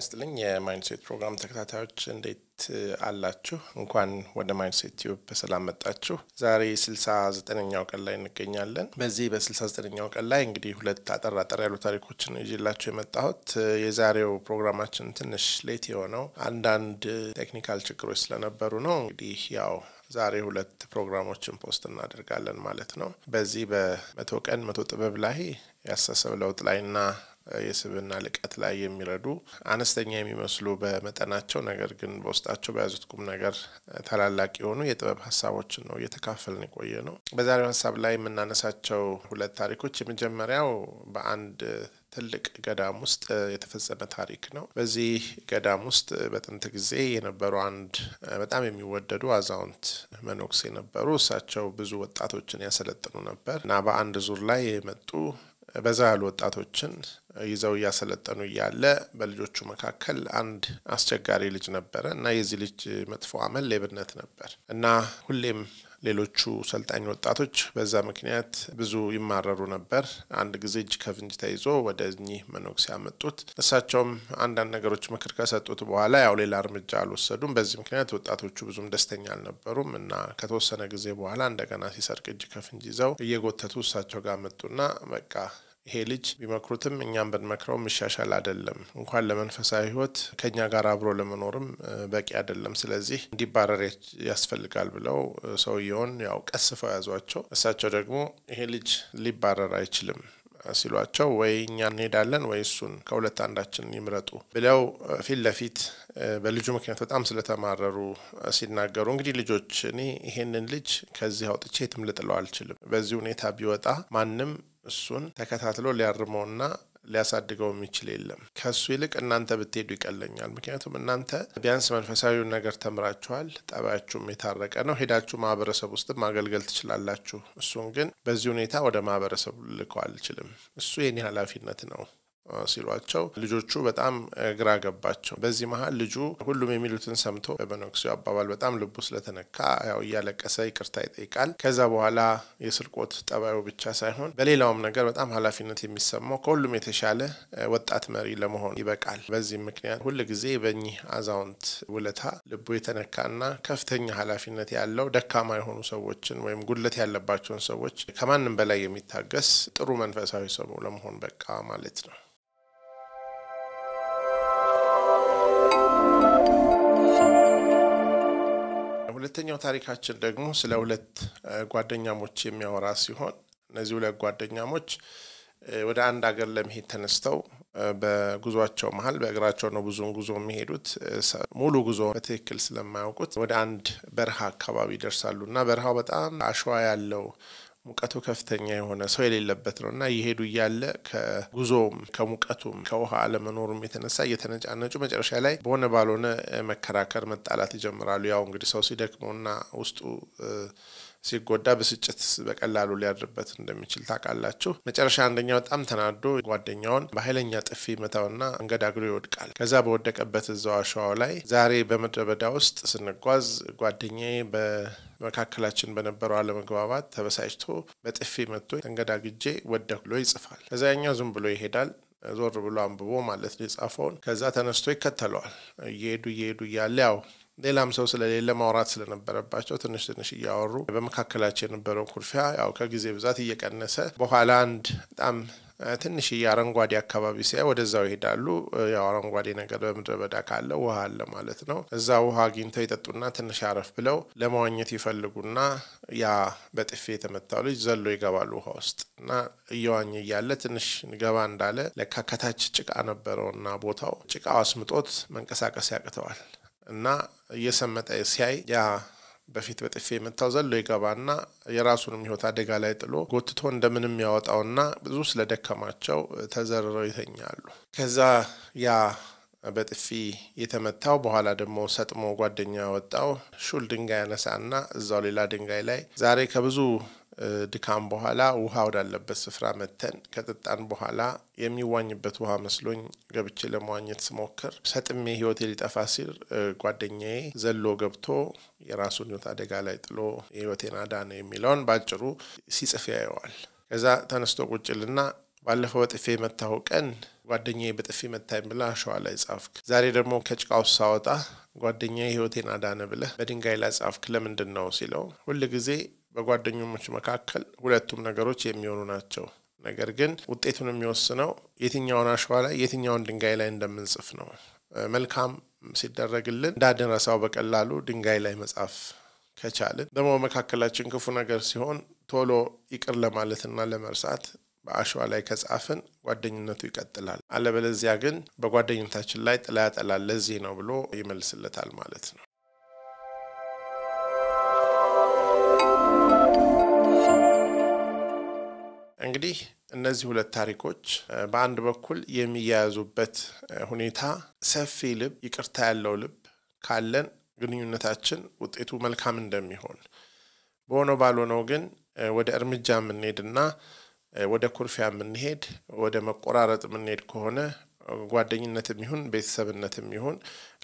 ይስጥልኝ የማይንድሴት ፕሮግራም ተከታታዮች እንዴት አላችሁ? እንኳን ወደ ማይንድሴት ቲዩብ በሰላም መጣችሁ። ዛሬ ስልሳ ዘጠነኛው ቀን ላይ እንገኛለን። በዚህ በስልሳ ዘጠነኛው ቀን ላይ እንግዲህ ሁለት አጠር አጠር ያሉ ታሪኮችን ይዤላችሁ የመጣሁት። የዛሬው ፕሮግራማችን ትንሽ ሌት የሆነው አንዳንድ ቴክኒካል ችግሮች ስለነበሩ ነው። እንግዲህ ያው ዛሬ ሁለት ፕሮግራሞችን ፖስት እናደርጋለን ማለት ነው። በዚህ በመቶ ቀን መቶ ጥበብ ላይ ያሳሰብ ለውጥ ላይ እና የስብና ልቀት ላይ የሚረዱ አነስተኛ የሚመስሉ በመጠናቸው ነገር ግን በውስጣቸው በያዙት ቁም ነገር ታላላቅ የሆኑ የጥበብ ሀሳቦችን ነው እየተካፈልን የቆየ ነው። በዛሬው ሀሳብ ላይ የምናነሳቸው ሁለት ታሪኮች የመጀመሪያው በአንድ ትልቅ ገዳም ውስጥ የተፈጸመ ታሪክ ነው። በዚህ ገዳም ውስጥ በጥንት ጊዜ የነበሩ አንድ በጣም የሚወደዱ አዛውንት መነኩሴ ነበሩ። እሳቸው ብዙ ወጣቶችን ያሰለጥኑ ነበር እና በአንድ ዙር ላይ የመጡ በዛ ያሉ ወጣቶችን ይዘው እያሰለጠኑ እያለ በልጆቹ መካከል አንድ አስቸጋሪ ልጅ ነበረ እና የዚህ ልጅ መጥፎ አመል ሌብነት ነበር እና ሁሌም ሌሎቹ ሰልጣኝ ወጣቶች በዛ ምክንያት ብዙ ይማረሩ ነበር። አንድ ጊዜ እጅ ከፍንጅ ተይዞ ወደ እኚህ መነኩሴ ያመጡት። እሳቸውም አንዳንድ ነገሮች ምክር ከሰጡት በኋላ ያው ሌላ እርምጃ አልወሰዱም። በዚህ ምክንያት ወጣቶቹ ብዙም ደስተኛ አልነበሩም እና ከተወሰነ ጊዜ በኋላ እንደገና ሲሰርቅ እጅ ከፍንጅ ይዘው እየጎተቱ እሳቸው ጋር መጡና በቃ ይሄ ልጅ ቢመክሩትም እኛም ብንመክረው የሚሻሻል አይደለም። እንኳን ለመንፈሳዊ ህይወት ከኛ ጋር አብሮ ለመኖርም በቂ አይደለም። ስለዚህ እንዲባረር ያስፈልጋል ብለው ሰውየውን ያው ቀስፈው ያዟቸው። እሳቸው ደግሞ ይሄ ልጅ ሊባረር አይችልም ሲሏቸው ወይ እኛ እንሄዳለን ወይ እሱን ከሁለት አንዳችን ይምረጡ ብለው ፊት ለፊት በልጁ ምክንያት በጣም ስለተማረሩ ሲናገሩ፣ እንግዲህ ልጆች እኔ ይሄንን ልጅ ከዚህ አውጥቼ የትም ልጥለው አልችልም። በዚህ ሁኔታ ቢወጣ ማንም እሱን ተከታትሎ ሊያርመውና ሊያሳድገው የሚችል የለም። ከእሱ ይልቅ እናንተ ብትሄዱ ይቀለኛል። ምክንያቱም እናንተ ቢያንስ መንፈሳዊውን ነገር ተምራችኋል፣ ጠባያችሁም የታረቀ ነው። ሄዳችሁ ማህበረሰብ ውስጥ ማገልገል ትችላላችሁ። እሱን ግን በዚህ ሁኔታ ወደ ማህበረሰቡ ልልከው አልችልም። እሱ የኔ ኃላፊነት ነው። ሲሏቸው ልጆቹ በጣም ግራ ገባቸው። በዚህ መሀል ልጁ ሁሉም የሚሉትን ሰምቶ በመነኩሴው አባባል በጣም ልቡ ስለተነካ ያው እያለቀሰ ይቅርታ ይጠይቃል። ከዛ በኋላ የስርቆት ጠባዩ ብቻ ሳይሆን በሌላውም ነገር በጣም ኃላፊነት የሚሰማው ከሁሉም የተሻለ ወጣት መሪ ለመሆን ይበቃል። በዚህም ምክንያት ሁል ጊዜ በእኚህ አዛውንት ውለታ ልቡ የተነካና ከፍተኛ ኃላፊነት ያለው ደካማ የሆኑ ሰዎችን ወይም ጉድለት ያለባቸውን ሰዎች ከማንም በላይ የሚታገስ ጥሩ መንፈሳዊ ሰው ለመሆን በቃ ማለት ነው። ሁለተኛው ታሪካችን ደግሞ ስለ ሁለት ጓደኛሞች የሚያወራ ሲሆን እነዚህ ሁለት ጓደኛሞች ወደ አንድ ሀገር ለመሄድ ተነስተው በጉዟቸው መሀል በእግራቸው ነው ብዙውን ጉዞ የሚሄዱት። ሙሉ ጉዞ በትክክል ስለማያውቁት ወደ አንድ በረሃ አካባቢ ይደርሳሉ እና በረሃው በጣም አሸዋ ያለው ሙቀቱ ከፍተኛ የሆነ ሰው የሌለበት ነው እና እየሄዱ እያለ ከጉዞም ከሙቀቱም ከውሃ አለመኖሩም የተነሳ እየተነጫነጩ መጨረሻ ላይ በሆነ ባልሆነ መከራከር፣ መጣላት ይጀምራሉ። ያው እንግዲህ ሰው ሲደክመውና ውስጡ ሲጎዳ ብስጭት በቀላሉ ሊያድርበት እንደሚችል ታውቃላችሁ። መጨረሻ አንደኛ በጣም ተናዶ ጓደኛውን በኃይለኛ ጥፊ መታውና እንገዳግሎ ይወድቃል። ከዛ በወደቀበት እዛው አሸዋው ላይ ዛሬ በምድረ በዳ ውስጥ ስንጓዝ ጓደኛዬ በመካከላችን በነበረው አለመግባባት ተበሳጭቶ በጥፊ መቶ ተንገዳግጄ ወደኩ ብሎ ይጽፋል። ከዛኛው ዝም ብሎ ይሄዳል። ዞር ብሎ አንብቦ ማለት ነው የጻፈውን። ከዛ ተነስቶ ይከተለዋል። እየሄዱ እየሄዱ እያለ ያው ሌላም ሰው ስለሌለ ማውራት ስለነበረባቸው ትንሽ ትንሽ እያወሩ በመካከላቸው የነበረውን ኩርፊያ ያው ከጊዜ ብዛት እየቀነሰ በኋላ አንድ በጣም ትንሽዬ አረንጓዴ አካባቢ ሲያ ወደዛው ይሄዳሉ። ያው አረንጓዴ ነገር በምድረ በዳ ካለ ውሃ አለ ማለት ነው። እዛ ውሃ አግኝተው ይጠጡና ትንሽ አረፍ ብለው ለመዋኘት ይፈልጉና ያ በጥፌ የተመታው ልጅ ዘሎ ይገባሉ ውሃ ውስጥ እና እየዋኘ እያለ ትንሽ ገባ እንዳለ ለካ ከታች ጭቃ ነበረውና ቦታው ጭቃው አስምጦት መንቀሳቀስ ያቅተዋል። እና እየሰመጠ ሲያይ ያ በፊት በጥፌ የመታው ዘሎ ይገባና የራሱንም ህይወት አደጋ ላይ ጥሎ ጎትቶ እንደምንም ያወጣውና ብዙ ስለደከማቸው ተዘርረው ይተኛሉ። ከዛ ያ በጥፊ የተመታው በኋላ ደግሞ ሰጥሞ ጓደኛ ወጣው ሹል ድንጋይ ያነሳና እዛው ሌላ ድንጋይ ላይ ዛሬ ከብዙ ድካም በኋላ ውሃ ወዳለበት ስፍራ መተን ከጠጣን በኋላ የሚዋኝበት ውሃ መስሎኝ ገብቼ ለመዋኘት ስሞክር ሰጥሜ ህይወቴ ሊጠፋ ሲል ጓደኛዬ ዘሎ ገብቶ የራሱን ህይወት አደጋ ላይ ጥሎ የህይወቴን አዳነ የሚለውን ባጭሩ ሲጽፍ ያየዋል። ከዛ ተነስቶ ቁጭልና ባለፈው በጥፌ መታሁ ቀን ጓደኛዬ በጥፌ መታኝ ብለ አሸዋ ላይ ጻፍክ። ዛሬ ደግሞ ከጭቃው ሳወጣ ጓደኛዬ ህይወቴን አዳነ ብለህ በድንጋይ ላይ ጻፍክ። ለምንድን ነው ሲለው ሁል ጊዜ በጓደኞች መካከል ሁለቱም ነገሮች የሚሆኑ ናቸው። ነገር ግን ውጤቱን የሚወስነው የትኛውን አሸዋ ላይ የትኛውን ድንጋይ ላይ እንደምንጽፍ ነው። መልካም ሲደረግልን እንዳንረሳው በቀላሉ ድንጋይ ላይ መጻፍ ከቻልን ደግሞ መካከላችን ክፉ ነገር ሲሆን ቶሎ ይቅር ለማለትና ለመርሳት በአሸዋ ላይ ከጻፍን ጓደኝነቱ ይቀጥላል። አለበለዚያ ግን በጓደኝነታችን ላይ ጥላ ያጠላል፣ ለዚህ ነው ብሎ ይመልስለታል ማለት ነው። እንግዲህ እነዚህ ሁለት ታሪኮች በአንድ በኩል የሚያያዙበት ሁኔታ ሰፊ ልብ፣ ይቅርታ ያለው ልብ ካለን ግንኙነታችን ውጤቱ መልካም እንደሚሆን በሆነው ባልሆነው ግን ወደ እርምጃ የምንሄድና ወደ ኩርፊያ የምንሄድ ወደ መቆራረጥ የምንሄድ ከሆነ ጓደኝነትም ይሁን ቤተሰብነትም ይሁን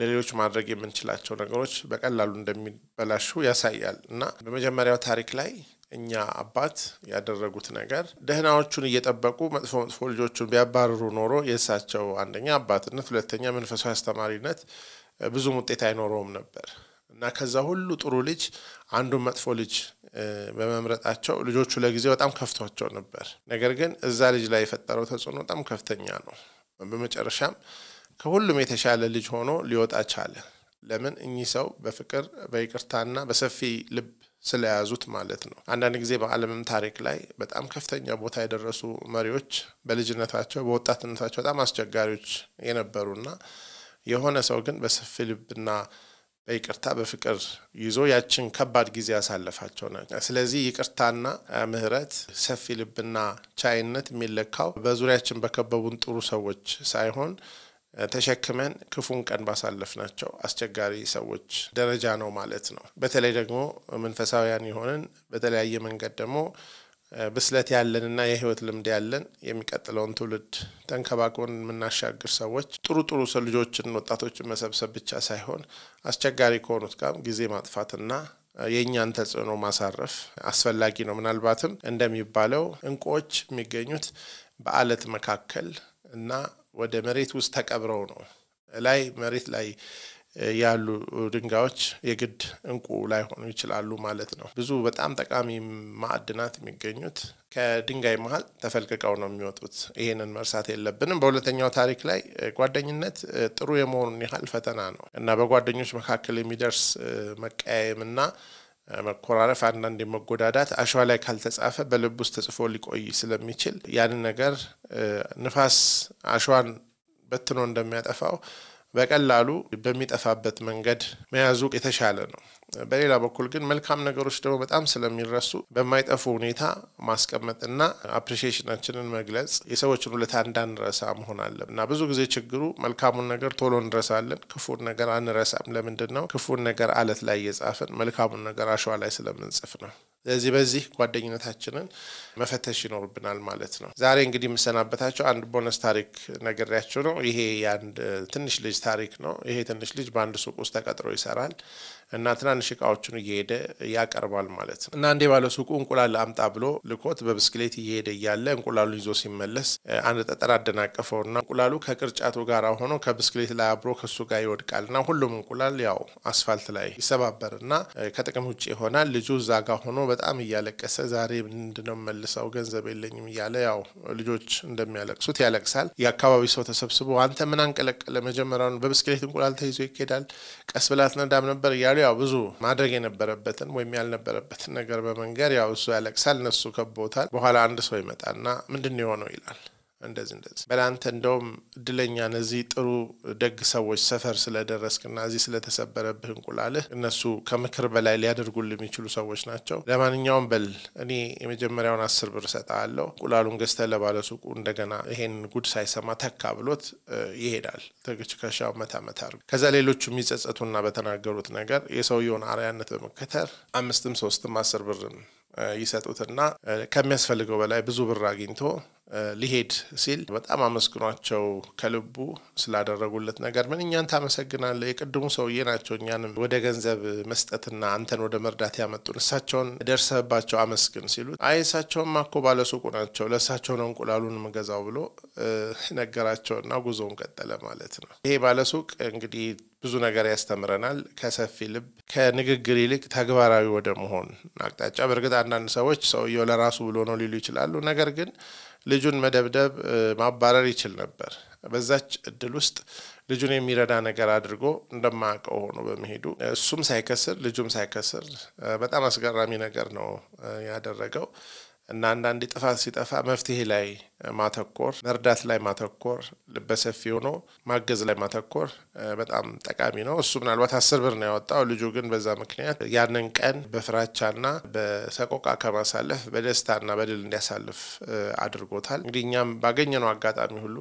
ለሌሎች ማድረግ የምንችላቸው ነገሮች በቀላሉ እንደሚበላሹ ያሳያል እና በመጀመሪያው ታሪክ ላይ እኛ አባት ያደረጉት ነገር ደህናዎቹን እየጠበቁ መጥፎ መጥፎ ልጆቹን ቢያባርሩ ኖሮ የእሳቸው አንደኛ አባትነት፣ ሁለተኛ መንፈሳዊ አስተማሪነት ብዙም ውጤት አይኖረውም ነበር እና ከዛ ሁሉ ጥሩ ልጅ አንዱን መጥፎ ልጅ በመምረጣቸው ልጆቹ ለጊዜ በጣም ከፍቷቸው ነበር። ነገር ግን እዛ ልጅ ላይ የፈጠረው ተጽዕኖ በጣም ከፍተኛ ነው። በመጨረሻም ከሁሉም የተሻለ ልጅ ሆኖ ሊወጣ ቻለ። ለምን? እኚህ ሰው በፍቅር በይቅርታና በሰፊ ልብ ስለያዙት ማለት ነው። አንዳንድ ጊዜ በዓለምም ታሪክ ላይ በጣም ከፍተኛ ቦታ የደረሱ መሪዎች በልጅነታቸው በወጣትነታቸው በጣም አስቸጋሪዎች የነበሩና የሆነ ሰው ግን በሰፊ ልብና በይቅርታ በፍቅር ይዞ ያችን ከባድ ጊዜ ያሳለፋቸው ናቸው። ስለዚህ ይቅርታና ምሕረት፣ ሰፊ ልብና ቻይነት የሚለካው በዙሪያችን በከበቡን ጥሩ ሰዎች ሳይሆን ተሸክመን ክፉን ቀን ባሳለፍናቸው አስቸጋሪ ሰዎች ደረጃ ነው ማለት ነው። በተለይ ደግሞ መንፈሳዊያን የሆንን በተለያየ መንገድ ደግሞ ብስለት ያለንና የህይወት ልምድ ያለን የሚቀጥለውን ትውልድ ተንከባክቦን የምናሻግር ሰዎች ጥሩ ጥሩ ሰው ልጆችን፣ ወጣቶችን መሰብሰብ ብቻ ሳይሆን አስቸጋሪ ከሆኑት ጋር ጊዜ ማጥፋትና የእኛን ተጽዕኖ ማሳረፍ አስፈላጊ ነው። ምናልባትም እንደሚባለው እንቁዎች የሚገኙት በአለት መካከል እና ወደ መሬት ውስጥ ተቀብረው ነው። ላይ መሬት ላይ ያሉ ድንጋዮች የግድ እንቁ ላይሆኑ ይችላሉ ማለት ነው። ብዙ በጣም ጠቃሚ ማዕድናት የሚገኙት ከድንጋይ መሀል ተፈልቅቀው ነው የሚወጡት። ይህንን መርሳት የለብንም። በሁለተኛው ታሪክ ላይ ጓደኝነት ጥሩ የመሆኑን ያህል ፈተና ነው እና በጓደኞች መካከል የሚደርስ መቀያየምና መኮራረፍ፣ አንዳንድ መጎዳዳት አሸዋ ላይ ካልተጻፈ በልብ ውስጥ ተጽፎ ሊቆይ ስለሚችል ያንን ነገር ንፋስ አሸዋን በትኖ እንደሚያጠፋው በቀላሉ በሚጠፋበት መንገድ መያዙ የተሻለ ነው። በሌላ በኩል ግን መልካም ነገሮች ደግሞ በጣም ስለሚረሱ በማይጠፉ ሁኔታ ማስቀመጥና አፕሪሺዬሽናችንን መግለጽ የሰዎችን ውለታ እንዳንረሳ መሆን አለን እና ብዙ ጊዜ ችግሩ መልካሙን ነገር ቶሎ እንረሳለን፣ ክፉን ነገር አንረሳም። ለምንድን ነው ክፉን ነገር አለት ላይ እየጻፍን መልካሙን ነገር አሸዋ ላይ ስለምንጽፍ ነው። ስለዚህ በዚህ ጓደኝነታችንን መፈተሽ ይኖርብናል ማለት ነው። ዛሬ እንግዲህ የምሰናበታቸው አንድ ቦነስ ታሪክ ነግሬያቸው ነው። ይሄ የአንድ ትንሽ ልጅ ታሪክ ነው። ይሄ ትንሽ ልጅ በአንድ ሱቅ ውስጥ ተቀጥሮ ይሰራል። እና ትናንሽ እቃዎችን እየሄደ ያቀርባል ማለት ነው። እና እንዴ ባለ ሱቁ እንቁላል አምጣ ብሎ ልኮት በብስክሌት እየሄደ እያለ እንቁላሉ ይዞ ሲመለስ አንድ ጠጠር አደናቀፈው እና እንቁላሉ ከቅርጫቱ ጋር ሆኖ ከብስክሌት ላይ አብሮ ከሱ ጋር ይወድቃል እና ሁሉም እንቁላል ያው አስፋልት ላይ እና ከጥቅም ውጭ ይሆናል። ልጁ እዛ ጋር ሆኖ በጣም እያለቀሰ ዛሬ ምንድነው መልሰው ገንዘብ የለኝም እያለ ያው ልጆች እንደሚያለቅሱት ያለቅሳል። የአካባቢ ሰው ተሰብስቦ አንተ ምን አንቀለቀለ መጀመሪያውን በብስክሌት እንቁላል ተይዞ ይኬዳል፣ ቀስ ብላት ነዳም ነበር እያሉ ያው ብዙ ማድረግ የነበረበትን ወይም ያልነበረበትን ነገር በመንገር ያው እሱ ያለቅሳል፣ እነሱ ከቦታል። በኋላ አንድ ሰው ይመጣና ምንድን የሆነው ይላል። እንደዚህ እንደዚህ በላንተ እንደውም እድለኛ እነዚህ ጥሩ ደግ ሰዎች ሰፈር ስለደረስክና እዚህ ስለተሰበረብህ እንቁላልህ እነሱ ከምክር በላይ ሊያደርጉል የሚችሉ ሰዎች ናቸው። ለማንኛውም በል እኔ የመጀመሪያውን አስር ብር እሰጥሃለሁ፣ እንቁላሉን ገዝተህ ለባለሱቁ እንደገና ይሄን ጉድ ሳይሰማ ተካ ብሎት ይሄዳል። ትከሻው መታ መታ አርግ። ከዛ ሌሎቹ የሚጸጸቱና በተናገሩት ነገር የሰውየውን አርያነት በመከተል አምስትም ሶስትም አስር ብርም ይሰጡትና ከሚያስፈልገው በላይ ብዙ ብር አግኝቶ ሊሄድ ሲል በጣም አመስግኗቸው ከልቡ ስላደረጉለት ነገር ምን እኛን ታመሰግናለ የቅድሙ ሰውዬ ናቸው እኛንም ወደ ገንዘብ መስጠትና አንተን ወደ መርዳት ያመጡን እሳቸውን ደርሰባቸው አመስግን ሲሉት፣ አይ እሳቸውም ባለሱቁ ናቸው ለእሳቸው ነው እንቁላሉን ምገዛው ብሎ ነገራቸውና ጉዞውን ቀጠለ ማለት ነው። ይሄ ባለሱቅ እንግዲህ ብዙ ነገር ያስተምረናል። ከሰፊ ልብ ከንግግር ይልቅ ተግባራዊ ወደ መሆን አቅጣጫ። በእርግጥ አንዳንድ ሰዎች ሰውየው ለራሱ ብሎ ነው ሊሉ ይችላሉ። ነገር ግን ልጁን መደብደብ፣ ማባረር ይችል ነበር። በዛች እድል ውስጥ ልጁን የሚረዳ ነገር አድርጎ እንደማያውቀው ሆኖ በመሄዱ እሱም ሳይከስር ልጁም ሳይከስር በጣም አስገራሚ ነገር ነው ያደረገው። እና አንዳንድ ጥፋት ሲጠፋ መፍትሄ ላይ ማተኮር፣ መርዳት ላይ ማተኮር፣ ልበሰፊ ሆኖ ማገዝ ላይ ማተኮር በጣም ጠቃሚ ነው። እሱ ምናልባት አስር ብር ነው ያወጣው። ልጁ ግን በዛ ምክንያት ያንን ቀን በፍራቻና በሰቆቃ ከማሳለፍ በደስታና በድል እንዲያሳልፍ አድርጎታል። እንግዲህ እኛም ባገኘነው አጋጣሚ ሁሉ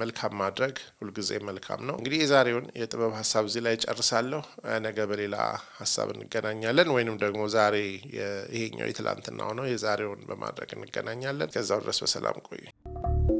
መልካም ማድረግ ሁልጊዜ መልካም ነው። እንግዲህ የዛሬውን የጥበብ ሀሳብ እዚህ ላይ ጨርሳለሁ። ነገ በሌላ ሀሳብ እንገናኛለን፣ ወይንም ደግሞ ዛሬ ይሄኛው የትላንትና ሆነው የዛሬውን በማድረግ እንገናኛለን። ከዛው ድረስ በሰላም ቆዩ።